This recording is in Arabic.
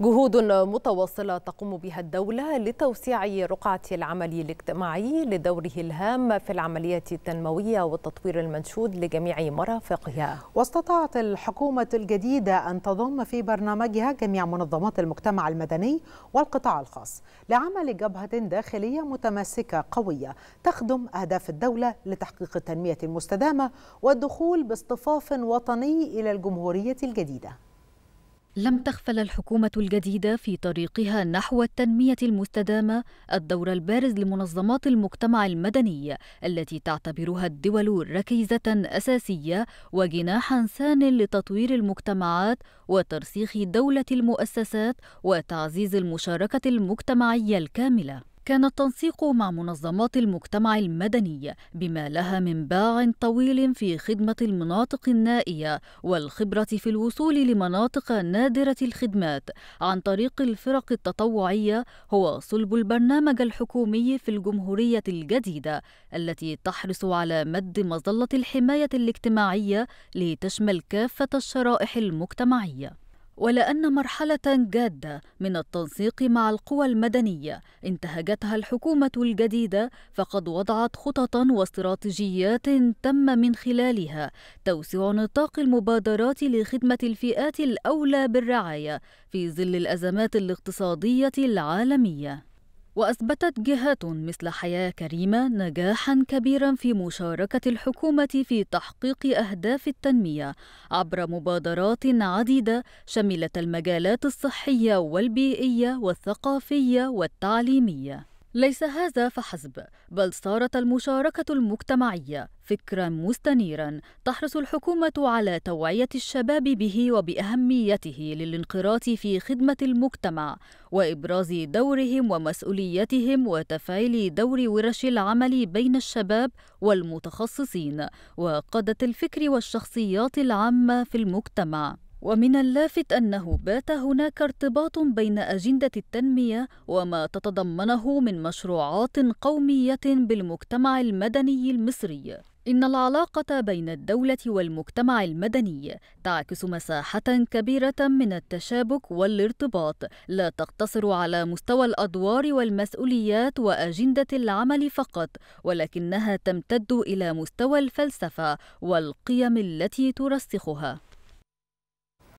جهود متواصلة تقوم بها الدولة لتوسيع رقعة العمل الاجتماعي لدوره الهام في العملية التنموية والتطوير المنشود لجميع مرافقها واستطاعت الحكومة الجديدة أن تضم في برنامجها جميع منظمات المجتمع المدني والقطاع الخاص لعمل جبهة داخلية متماسكة قوية تخدم أهداف الدولة لتحقيق التنمية المستدامة والدخول باصطفاف وطني إلى الجمهورية الجديدة لم تخفل الحكومة الجديدة في طريقها نحو التنمية المستدامة الدور البارز لمنظمات المجتمع المدني التي تعتبرها الدول ركيزة أساسية وجناحا سان لتطوير المجتمعات وترسيخ دولة المؤسسات وتعزيز المشاركة المجتمعية الكاملة. كان التنسيق مع منظمات المجتمع المدني بما لها من باع طويل في خدمة المناطق النائية والخبرة في الوصول لمناطق نادرة الخدمات عن طريق الفرق التطوعية هو صلب البرنامج الحكومي في الجمهورية الجديدة التي تحرص على مد مظلة الحماية الاجتماعية لتشمل كافة الشرائح المجتمعية ولأن مرحلة جادة من التنسيق مع القوى المدنية انتهجتها الحكومة الجديدة فقد وضعت خططا واستراتيجيات تم من خلالها توسيع نطاق المبادرات لخدمة الفئات الأولى بالرعاية في ظل الأزمات الاقتصادية العالمية وأثبتت جهات مثل حياة كريمة نجاحا كبيرا في مشاركة الحكومة في تحقيق أهداف التنمية عبر مبادرات عديدة شملت المجالات الصحية والبيئية والثقافية والتعليمية ليس هذا فحسب بل صارت المشاركة المجتمعية فكرا مستنيرا تحرص الحكومة على توعية الشباب به وبأهميته للانخراط في خدمة المجتمع وإبراز دورهم ومسؤوليتهم وتفعيل دور ورش العمل بين الشباب والمتخصصين وقادة الفكر والشخصيات العامة في المجتمع ومن اللافت أنه بات هناك ارتباط بين أجندة التنمية وما تتضمنه من مشروعات قومية بالمجتمع المدني المصري إن العلاقة بين الدولة والمجتمع المدني تعكس مساحة كبيرة من التشابك والارتباط لا تقتصر على مستوى الأدوار والمسؤوليات وأجندة العمل فقط ولكنها تمتد إلى مستوى الفلسفة والقيم التي ترسخها